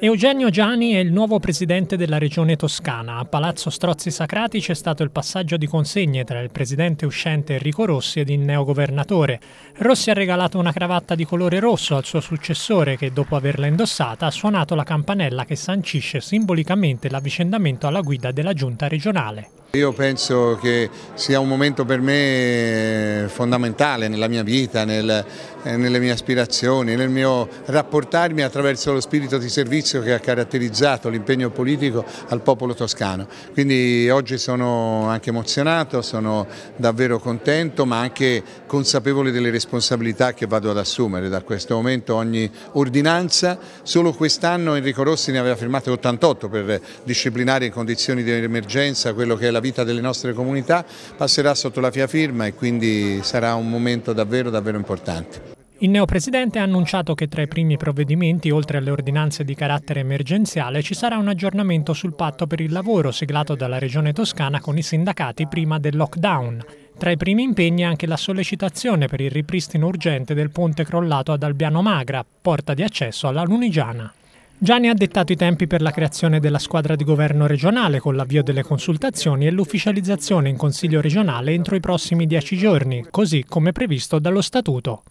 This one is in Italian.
Eugenio Gianni è il nuovo presidente della regione toscana. A Palazzo Strozzi Sacrati c'è stato il passaggio di consegne tra il presidente uscente Enrico Rossi ed il neogovernatore. Rossi ha regalato una cravatta di colore rosso al suo successore che, dopo averla indossata, ha suonato la campanella che sancisce simbolicamente l'avvicendamento alla guida della giunta regionale. Io penso che sia un momento per me eh, fondamentale nella mia vita, nel, eh, nelle mie aspirazioni, nel mio rapportarmi attraverso lo spirito di servizio che ha caratterizzato l'impegno politico al popolo toscano. Quindi oggi sono anche emozionato, sono davvero contento ma anche consapevole delle responsabilità che vado ad assumere. Da questo momento ogni ordinanza, solo quest'anno Enrico Rossi ne aveva firmate 88 per disciplinare in condizioni di emergenza quello che è la vita vita delle nostre comunità passerà sotto la FIA firma e quindi sarà un momento davvero, davvero importante. Il neopresidente ha annunciato che tra i primi provvedimenti, oltre alle ordinanze di carattere emergenziale, ci sarà un aggiornamento sul patto per il lavoro siglato dalla Regione Toscana con i sindacati prima del lockdown. Tra i primi impegni anche la sollecitazione per il ripristino urgente del ponte crollato ad Albiano Magra, porta di accesso alla Lunigiana. Gianni ha dettato i tempi per la creazione della squadra di governo regionale con l'avvio delle consultazioni e l'ufficializzazione in Consiglio regionale entro i prossimi dieci giorni, così come previsto dallo Statuto.